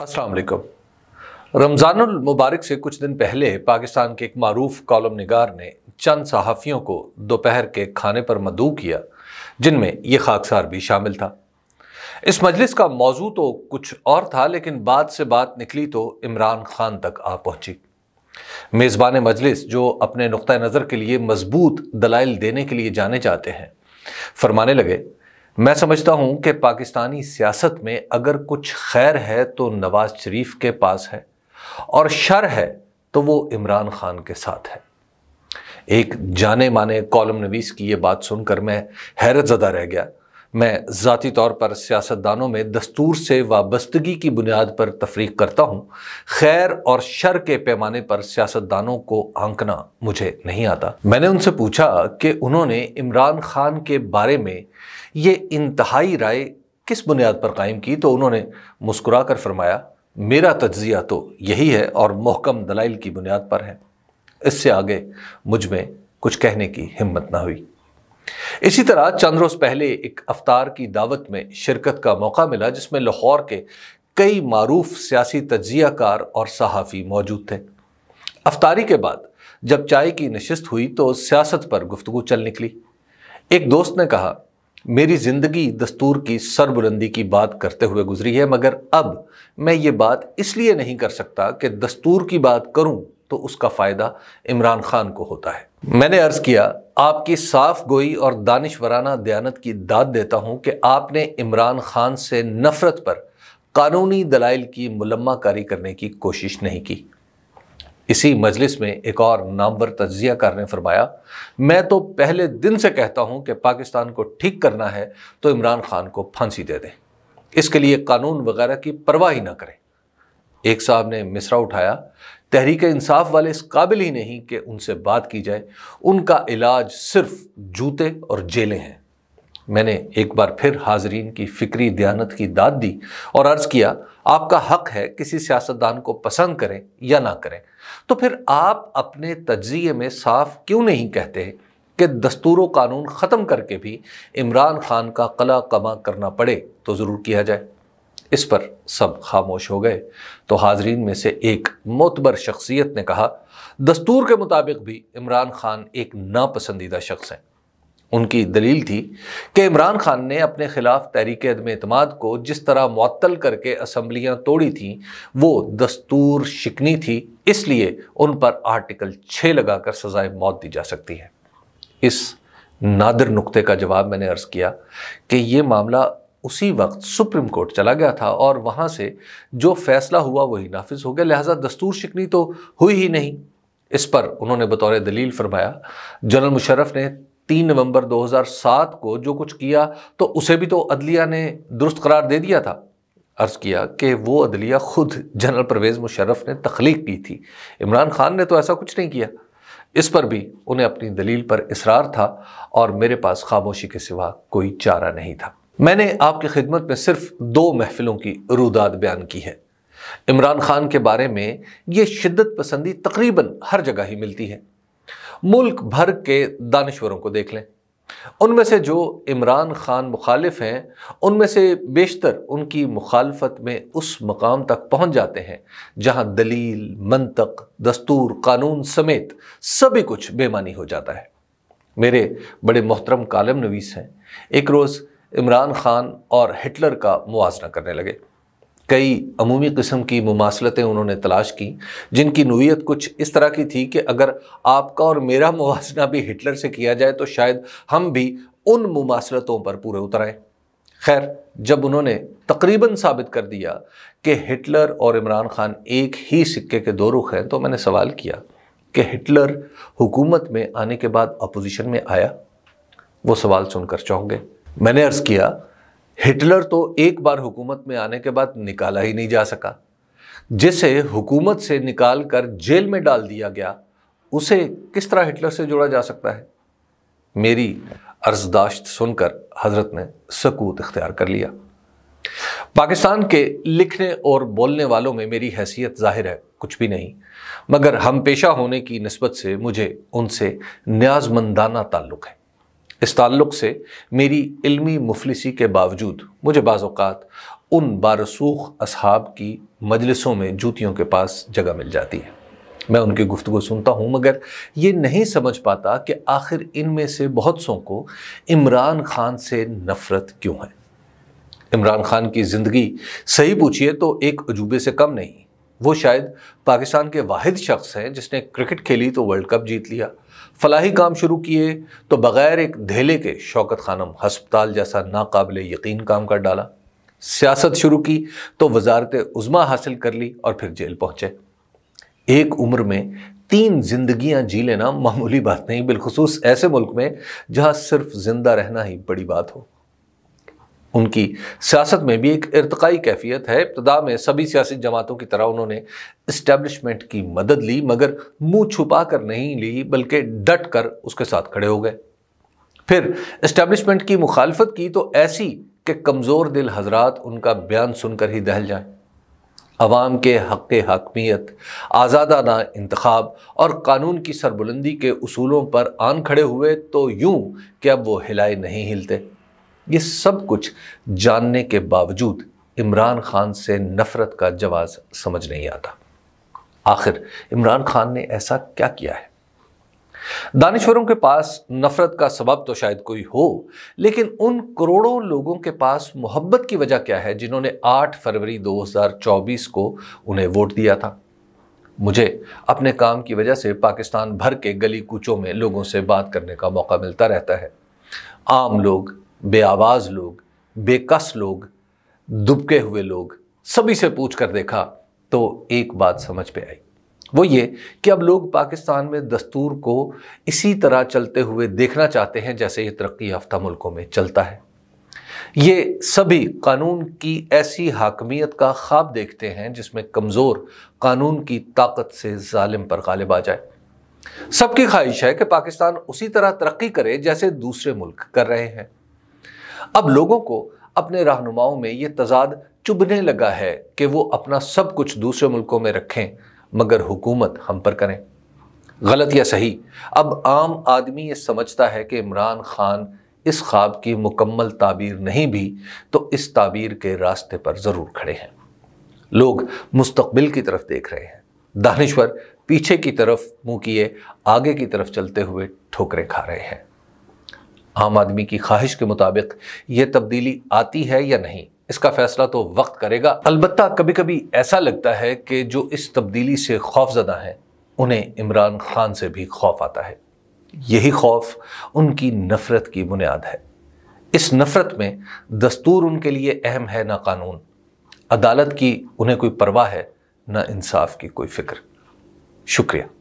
असलकम रमज़ानुल मुबारक से कुछ दिन पहले पाकिस्तान के एक मरूफ कॉलम नगार ने चंद सहाफ़ियों को दोपहर के खाने पर मदू किया जिनमें ये खाकसार भी शामिल था इस मजलिस का मौजू तो कुछ और था लेकिन बात से बात निकली तो इमरान खान तक आ पहुंची मेज़बान मजलिस जो अपने नुक़ नज़र के लिए मजबूत दलाइल देने के लिए जाने जाते हैं फरमाने लगे मैं समझता हूं कि पाकिस्तानी सियासत में अगर कुछ खैर है तो नवाज शरीफ के पास है और शर है तो वो इमरान खान के साथ है एक जाने माने कॉलम नवीस की ये बात सुनकर मैं हैरत ज़दा रह गया मैं ज़ाती तौर पर सियासतदानों में दस्तूर से वाबस्तगी की बुनियाद पर तफरीक करता हूँ खैर और शर के पैमाने पर सियासतदानों को आंकना मुझे नहीं आता मैंने उनसे पूछा कि उन्होंने इमरान खान के बारे में ये इंतहाई राय किस बुनियाद पर कायम की तो उन्होंने मुस्कुरा कर फरमाया मेरा तज्जिया तो यही है और मोहकम दलाइल की बुनियाद पर है इससे आगे मुझ में कुछ कहने की हिम्मत ना हुई इसी तरह चंद रोज़ पहले एक अवतार की दावत में शिरकत का मौका मिला जिसमें लाहौर के कई मरूफ सियासी तजियाकार और सहाफ़ी मौजूद थे अफतारी के बाद जब चाय की नशस्त हुई तो सियासत पर गुफ्तु चल निकली एक दोस्त ने कहा मेरी ज़िंदगी दस्तूर की सरबुलंदी की बात करते हुए गुजरी है मगर अब मैं ये बात इसलिए नहीं कर सकता कि दस्तूर की बात करूँ तो उसका फ़ायदा इमरान खान को होता है मैंने अर्ज़ किया आपकी साफ गोई और दानिशवराना दयानत की दाद देता हूं कि आपने इमरान खान से नफरत पर कानूनी दलाइल की कारी करने की कोशिश नहीं की इसी मजलिस में एक और नामवर तजिया कार ने फरमाया मैं तो पहले दिन से कहता हूं कि पाकिस्तान को ठीक करना है तो इमरान खान को फांसी दे दें इसके लिए कानून वगैरह की परवाह ही ना करें एक साहब ने मिसरा उठाया तहरीक इंसाफ वाले इस काबिल ही नहीं कि उनसे बात की जाए उनका इलाज सिर्फ जूते और जेलें हैं मैंने एक बार फिर हाजरीन की फ़िक्री दयानत की दाद दी और अर्ज़ किया आपका हक है किसी सियासतदान को पसंद करें या ना करें तो फिर आप अपने तजिए में साफ क्यों नहीं कहते कि दस्तूर कानून ख़त्म करके भी इमरान खान का कला कमा करना पड़े तो ज़रूर किया जाए इस पर सब खामोश हो गए तो हाजरीन में से एक मोतबर शख्सियत ने कहा दस्तूर के मुताबिक भी इमरान खान एक नापसंदीदा शख्स हैं उनकी दलील थी कि इमरान खान ने अपने ख़िलाफ़ तहरीक अदम अतमाद को जिस तरह मअतल करके असम्बलियाँ तोड़ी थीं वो दस्तूर शिकनी थी इसलिए उन पर आर्टिकल छः लगा कर सज़ाए मौत दी जा सकती है इस नादर नुक्ते का जवाब मैंने अर्ज़ किया कि ये मामला उसी वक्त सुप्रीम कोर्ट चला गया था और वहाँ से जो फैसला हुआ वही नाफिज हो गया लिहाजा दस्तूर शिकनी तो हुई ही नहीं इस पर उन्होंने बतौर दलील फरमाया जनरल मुशरफ़ ने तीन नवंबर 2007 को जो कुछ किया तो उसे भी तो अदलिया ने दुरुस्त करार दे दिया था अर्ज़ किया कि वो अदलिया ख़ुद जनरल परवेज़ मुशरफ़ ने तख्लीक की थी इमरान खान ने तो ऐसा कुछ नहीं किया इस पर भी उन्हें अपनी दलील पर इसरार था और मेरे पास खामोशी के सिवा कोई चारा नहीं था मैंने आपकी खिदमत में सिर्फ दो महफिलों की रूदात बयान की है इमरान खान के बारे में ये शिद्दत पसंदी तकरीबन हर जगह ही मिलती है मुल्क भर के दानश्वरों को देख लें उनमें से जो इमरान खान मुखालिफ हैं उनमें से बेशतर उनकी मुखालफत में उस मकाम तक पहुंच जाते हैं जहां दलील मनतक दस्तूर कानून समेत सभी कुछ बेमानी हो जाता है मेरे बड़े मोहतरम कालम नवीस हैं एक रोज़ इमरान खान और हिटलर का मुआजना करने लगे कई अमूमी किस्म की मुमासलतें उन्होंने तलाश की जिनकी नोयत कुछ इस तरह की थी कि अगर आपका और मेरा मुआजना भी हिटलर से किया जाए तो शायद हम भी उन मुमासलतों पर पूरे उतर आए खैर जब उन्होंने तकरीबन साबित कर दिया कि हिटलर और इमरान खान एक ही सिक्के के दो रुख हैं तो मैंने सवाल किया कि हिटलर हुकूमत में आने के बाद अपोजिशन में आया वो सवाल सुनकर चाहोगे मैंने अर्ज किया हिटलर तो एक बार हुकूमत में आने के बाद निकाला ही नहीं जा सका जिसे हुकूमत से निकाल कर जेल में डाल दिया गया उसे किस तरह हिटलर से जोड़ा जा सकता है मेरी अर्जदाश्त सुनकर हजरत ने सकूत इख्तियार कर लिया पाकिस्तान के लिखने और बोलने वालों में मेरी हैसियत जाहिर है कुछ भी नहीं मगर हम पेशा होने की नस्बत से मुझे उनसे न्याजमंदाना ताल्लुक़ है इस ताल्लुक़ से मेरी इल्मी मुफलिसी के बावजूद मुझे बाज़ात उन बारसूख असहाब की मजलिसों में जूतियों के पास जगह मिल जाती है मैं उनकी गुफ्तु सुनता हूँ मगर ये नहीं समझ पाता कि आखिर इनमें से बहुत सों को इमरान खान से नफ़रत क्यों है इमरान खान की ज़िंदगी सही पूछिए तो एक अजूबे से कम नहीं वो शायद पाकिस्तान के वाहिद शख्स हैं जिसने क्रिकेट खेली तो वर्ल्ड कप जीत लिया फलाही काम शुरू किए तो बग़ैर एक धेले के शौकत खानम हस्पताल जैसा नाकबिल यकीन काम कर डाला सियासत शुरू की तो वजारत उज़मा हासिल कर ली और फिर जेल पहुँचे एक उम्र में तीन जिंदगियां जी लेना मामूली बात नहीं बिलखसूस ऐसे मुल्क में जहां सिर्फ जिंदा रहना ही बड़ी बात हो उनकी सियासत में भी एक इरतकाई कैफियत है इब्तदा में सभी सियासी जमातों की तरह उन्होंने इस्टेबलिशमेंट की मदद ली मगर मुंह छुपा कर नहीं ली बल्कि डट कर उसके साथ खड़े हो गए फिर इस्टेबलिशमेंट की मुखालफत की तो ऐसी कि कमज़ोर दिल हजरात उनका बयान सुनकर ही दहल जाए अवाम के हक़ हकमियत आज़ादाना इंतखब और कानून की सरबुलंदी के असूलों पर आन खड़े हुए तो यूं कि अब वो हिलाए नहीं हिलते ये सब कुछ जानने के बावजूद इमरान खान से नफरत का जवाब समझ नहीं आता आखिर इमरान खान ने ऐसा क्या किया है दानश्वरों के पास नफरत का सबब तो शायद कोई हो लेकिन उन करोड़ों लोगों के पास मोहब्बत की वजह क्या है जिन्होंने 8 फरवरी 2024 को उन्हें वोट दिया था मुझे अपने काम की वजह से पाकिस्तान भर के गली कूचों में लोगों से बात करने का मौका मिलता रहता है आम लोग बेआवाज़ लोग बेकस लोग दुबके हुए लोग सभी से पूछ कर देखा तो एक बात समझ पे आई वो ये कि अब लोग पाकिस्तान में दस्तूर को इसी तरह चलते हुए देखना चाहते हैं जैसे ये तरक्की याफ्ता मुल्कों में चलता है ये सभी कानून की ऐसी हाकमियत का ख्वाब देखते हैं जिसमें कमज़ोर कानून की ताकत से ालिम पर गालिब आ जाए सबकी ख्वाहिश है कि पाकिस्तान उसी तरह तरक्की करे जैसे दूसरे मुल्क कर रहे हैं अब लोगों को अपने रहनुमाओं में ये तजाद चुभने लगा है कि वो अपना सब कुछ दूसरे मुल्कों में रखें मगर हुकूमत हम पर करें गलत या सही अब आम आदमी ये समझता है कि इमरान खान इस ख्वाब की मुकम्मल ताबीर नहीं भी तो इस ताबीर के रास्ते पर ज़रूर खड़े हैं लोग मुस्तबिल की तरफ देख रहे हैं दानिश्वर पीछे की तरफ मुँह किए आगे की तरफ चलते हुए ठोकरें खा रहे हैं आम आदमी की ख्वाहिश के मुताबिक ये तब्दीली आती है या नहीं इसका फैसला तो वक्त करेगा अलबत् कभी कभी ऐसा लगता है कि जो इस तब्दीली से खौफजदा हैं उन्हें इमरान खान से भी खौफ आता है यही खौफ उनकी नफरत की बुनियाद है इस नफरत में दस्तूर उनके लिए अहम है ना कानून अदालत की उन्हें कोई परवाह है ना इंसाफ की कोई फिक्र शुक्रिया